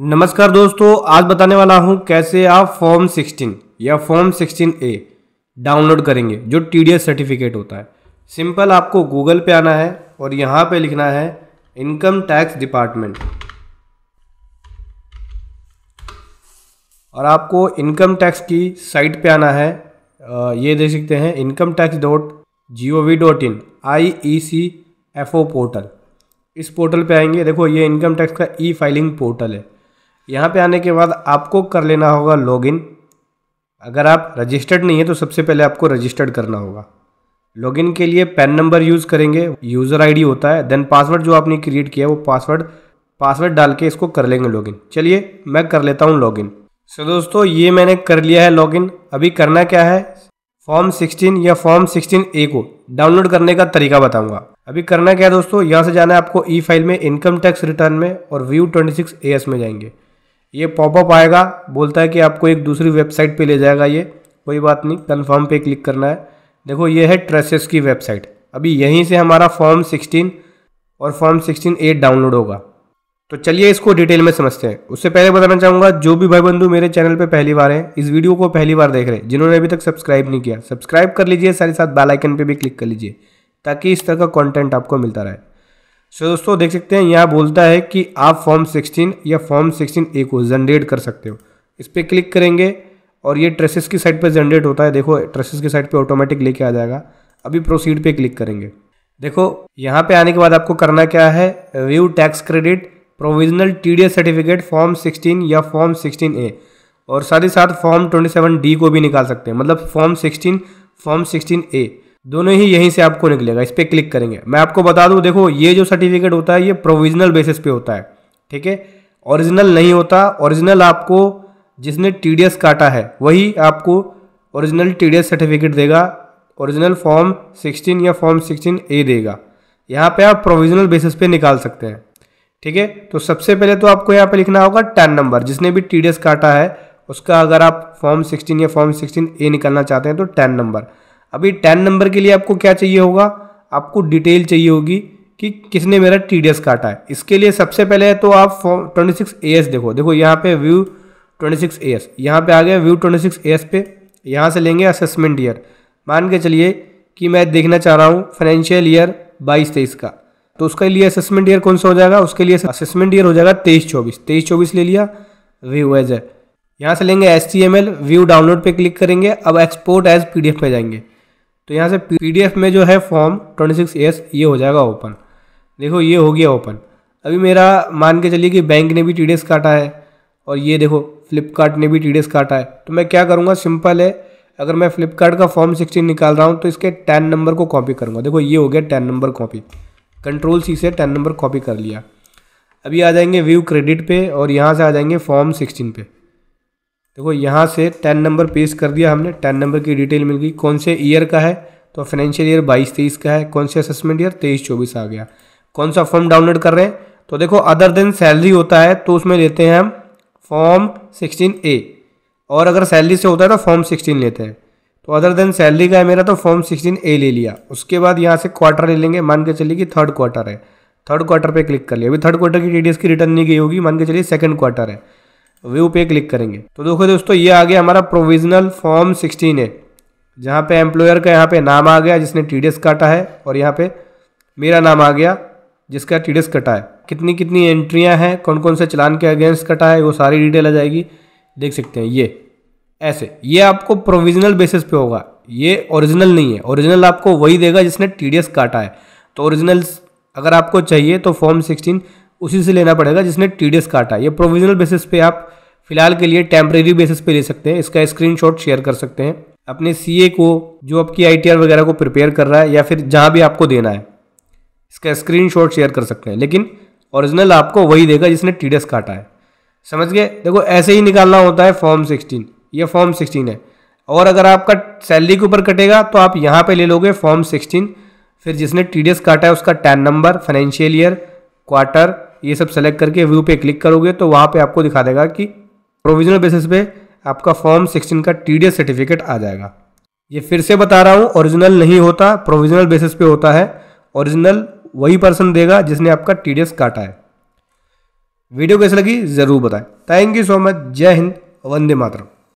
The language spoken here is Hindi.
नमस्कार दोस्तों आज बताने वाला हूं कैसे आप फॉर्म 16 या फॉर्म ए डाउनलोड करेंगे जो टी सर्टिफिकेट होता है सिंपल आपको गूगल पे आना है और यहां पे लिखना है इनकम टैक्स डिपार्टमेंट और आपको इनकम टैक्स की साइट पे आना है ये देख सकते हैं income tax dot G O V dot in I E C F O portal इस पोर्टल पे आएंगे देखो ये इनकम टैक्स का ई फाइलिंग पोर्टल है यहाँ पे आने के बाद आपको कर लेना होगा लॉगिन अगर आप रजिस्टर्ड नहीं है तो सबसे पहले आपको रजिस्टर्ड करना होगा लॉगिन के लिए पैन नंबर यूज़ करेंगे यूज़र आईडी होता है देन पासवर्ड जो आपने क्रिएट किया वो पासवर्ड पासवर्ड डाल के इसको कर लेंगे लॉगिन चलिए मैं कर लेता हूँ लॉगिन सो दोस्तों ये मैंने कर लिया है लॉगिन अभी करना क्या है फॉर्म 16 या फॉर्म 16 ए को डाउनलोड करने का तरीका बताऊंगा अभी करना क्या है दोस्तों यहाँ से जाना है आपको ई फाइल में इनकम टैक्स रिटर्न में और व्यू 26 एएस में जाएंगे ये पॉपअप आएगा बोलता है कि आपको एक दूसरी वेबसाइट पे ले जाएगा ये कोई बात नहीं कन्फर्म पे क्लिक करना है देखो ये है ट्रेसेस की वेबसाइट अभी यहीं से हमारा फॉर्म सिक्सटीन और फॉर्म सिक्सटीन एट डाउनलोड होगा तो चलिए इसको डिटेल में समझते हैं उससे पहले बताना चाहूँगा जो भी भाई बंधु मेरे चैनल पे पहली बार हैं इस वीडियो को पहली बार देख रहे हैं जिन्होंने अभी तक सब्सक्राइब नहीं किया सब्सक्राइब कर लीजिए साथ ही साथ बेल आइकन पे भी क्लिक कर लीजिए ताकि इस तरह का कंटेंट आपको मिलता रहे सो so, दोस्तों देख सकते हैं यहाँ बोलता है कि आप फॉर्म 16 या फॉर्म 16 ए को जनरेट कर सकते हो इस पर क्लिक करेंगे और ये ट्रेसेस की साइड पे जनरेट होता है देखो ट्रेसेस की साइड पे ऑटोमेटिक लेके आ जाएगा अभी प्रोसीड पे क्लिक करेंगे देखो यहाँ पे आने के बाद आपको करना क्या है view tax credit provisional T certificate form sixteen या फॉर्म सिक्सटीन ए और साथ ही साथ फॉर्म ट्वेंटी सेवन डी को भी निकाल सकते हैं मतलब form sixteen form sixteen A दोनों ही यहीं से आपको निकलेगा इस पर क्लिक करेंगे मैं आपको बता दूँ देखो ये जो सर्टिफिकेट होता है ये प्रोविजनल बेसिस पे होता है ठीक है ओरिजिनल नहीं होता ओरिजिनल आपको जिसने टी काटा है वही आपको ओरिजिनल टी सर्टिफिकेट देगा ओरिजिनल फॉर्म 16 या फॉर्म 16 ए देगा यहाँ पे आप प्रोविजनल बेसिस पे निकाल सकते हैं ठीक है तो सबसे पहले तो आपको यहाँ पे लिखना होगा टेन नंबर जिसने भी टी काटा है उसका अगर आप फॉर्म 16 या फॉर्म 16 ए निकालना चाहते हैं तो टेन नंबर अभी टेन नंबर के लिए आपको क्या चाहिए होगा आपको डिटेल चाहिए होगी कि किसने मेरा टी काटा है इसके लिए सबसे पहले तो आप ट्वेंटी सिक्स ए देखो देखो यहाँ पे view twenty six A S यहाँ पर आ गया view twenty six A S पे यहाँ से लेंगे असेसमेंट ईयर मान के चलिए कि मैं देखना चाह रहा हूँ फाइनेंशियल ईयर बाईस तेईस का तो उसके लिए असेसमेंट ईयर कौन सा हो जाएगा उसके लिए असेसमेंट ईयर हो जाएगा तेईस चौबीस तेईस चौबीस ले लिया व्यू एज यहाँ से लेंगे S T M L view download पे क्लिक करेंगे अब export as P D F पे जाएंगे तो यहाँ से पीडीएफ में जो है फॉर्म एस ये हो जाएगा ओपन देखो ये हो गया ओपन अभी मेरा मान के चलिए कि बैंक ने भी टी काटा है और ये देखो फ्लिपकार्ट ने भी टी काटा है तो मैं क्या करूँगा सिंपल है अगर मैं फ्लिपकार्ट का फॉर्म सिक्सटीन निकाल रहा हूँ तो इसके टेन नंबर को कॉपी करूँगा देखो ये हो गया TAN number copy control C से टेन नंबर कॉपी कर लिया अभी आ जाएंगे व्यू क्रेडिट पे और यहाँ से आ जाएंगे फॉर्म सिक्सटीन पे देखो यहाँ से टेन नंबर पेश कर दिया हमने टेन नंबर की डिटेल मिल गई कौन से ईयर का है तो फाइनेंशियल ईयर बाईस तेईस का है कौन से असेसमेंट ईयर तेईस चौबीस आ गया कौन सा फॉर्म डाउनलोड कर रहे हैं तो देखो अदर देन सैलरी होता है तो उसमें लेते हैं हम फॉर्म सिक्सटीन ए और अगर सैलरी से होता है तो फॉर्म सिक्सटीन लेते हैं तो अदर देन सैलरी का है मेरा तो फॉर्म सिक्सटीन ए ले लिया उसके बाद यहाँ से क्वार्टर ले लेंगे मान के चलिए कि थर्ड क्वार्टर है थर्ड क्वार्टर पर क्लिक कर लिया अभी थर्ड क्वार्टर की डी की रिटर्न नहीं गई होगी मान के चलिए सेकंड क्वार्टर है व्यू पे क्लिक करेंगे तो देखो दोस्तों ये आ गया हमारा प्रोविजनल फॉर्म सिक्सटीन है जहाँ पे एम्प्लॉयर का यहाँ पे नाम आ गया जिसने टी काटा है और यहाँ पे मेरा नाम आ गया जिसका टी कटा है कितनी कितनी एंट्रियाँ हैं कौन कौन से चलान के अगेंस्ट कटा है वो सारी डिटेल आ जाएगी देख सकते हैं ये ऐसे ये आपको प्रोविजनल बेसिस पे होगा ये ओरिजिनल नहीं है ओरिजिनल आपको वही देगा जिसने टी काटा है तो ओरिजिनल अगर आपको चाहिए तो फॉर्म सिक्सटीन उसी से लेना पड़ेगा जिसने टी डी एस काटा ये प्रोविजनल बेसिस पे आप फिलहाल के लिए टेम्प्रेरी बेसिस पे ले सकते हैं इसका स्क्रीनशॉट शेयर कर सकते हैं अपने ए को जो आपकी आर वगैरह को प्रिपेयर कर रहा है या फिर जहाँ भी आपको देना है इसका स्क्रीनशॉट शेयर कर सकते हैं लेकिन ओरिजिनल आपको वही देगा जिसने टी डी एस काटा है समझ गए देखो ऐसे ही निकालना होता है फॉर्म सिक्सटीन ये फॉर्म सिक्सटीन है और अगर आपका सैलरी के ऊपर कटेगा तो आप यहाँ पे ले लोगे फॉर्म सिक्सटीन फिर जिसने टी डी एस काटा है उसका TAN number financial year quarter ये सब सेलेक्ट करके व्यू पे क्लिक करोगे तो वहाँ पे आपको दिखा देगा कि प्रोविजनल बेसिस पे आपका फॉर्म 16 का टी सर्टिफिकेट आ जाएगा ये फिर से बता रहा हूँ ओरिजिनल नहीं होता प्रोविजनल बेसिस पे होता है ओरिजिनल वही पर्सन देगा जिसने आपका टी काटा है वीडियो कैसे लगी ज़रूर बताएं थैंक यू सो मच जय हिंद वंदे मातरम